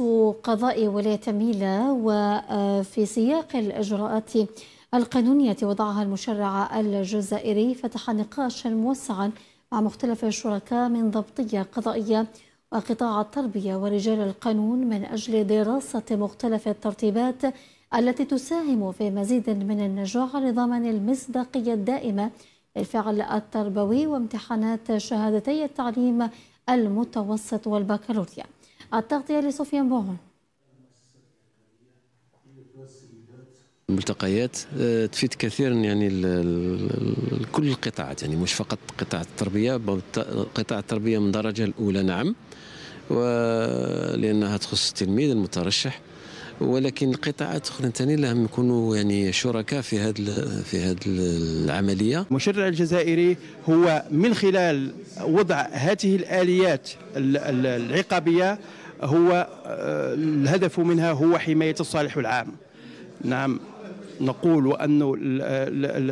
مجلس قضاء ولاية ميلا وفي آه، سياق الإجراءات القانونية وضعها المشرع الجزائري فتح نقاشا موسعا مع مختلف الشركاء من ضبطية قضائية وقطاع التربية ورجال القانون من أجل دراسة مختلف الترتيبات التي تساهم في مزيد من النجاح لضمان المصداقية الدائمة للفعل التربوي وامتحانات شهادتي التعليم المتوسط والبكالوريا التغطية لسفيان بوهون الملتقيات آه، تفيد كثيرا يعني كل القطاعات يعني مش فقط قطاع التربيه قطاع التربيه من الدرجه الاولى نعم ولانها تخص التلميذ المترشح ولكن القطاعات اخرى ثاني لهم يكونوا يعني شركاء في هذه في هذه العمليه المشرع الجزائري هو من خلال وضع هذه الاليات العقابيه هو آه، الهدف منها هو حماية الصالح العام نعم نقول أن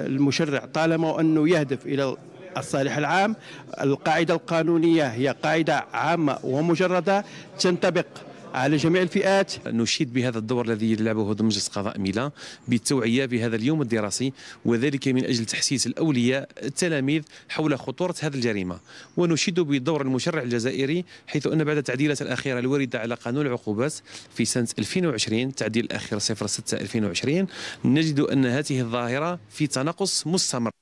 المشرع طالما أنه يهدف إلى الصالح العام القاعدة القانونية هي قاعدة عامة ومجردة تنطبق على جميع الفئات نشيد بهذا الدور الذي يلعبه هذا مجلس قضاء ميلا بالتوعية بهذا اليوم الدراسي وذلك من أجل تحسيس الأولياء التلاميذ حول خطورة هذه الجريمة ونشيد بدور المشرع الجزائري حيث أن بعد التعديلات الأخيرة الواردة على قانون العقوبات في سنة 2020 التعديل الأخير 06 2020 نجد أن هذه الظاهرة في تناقص مستمر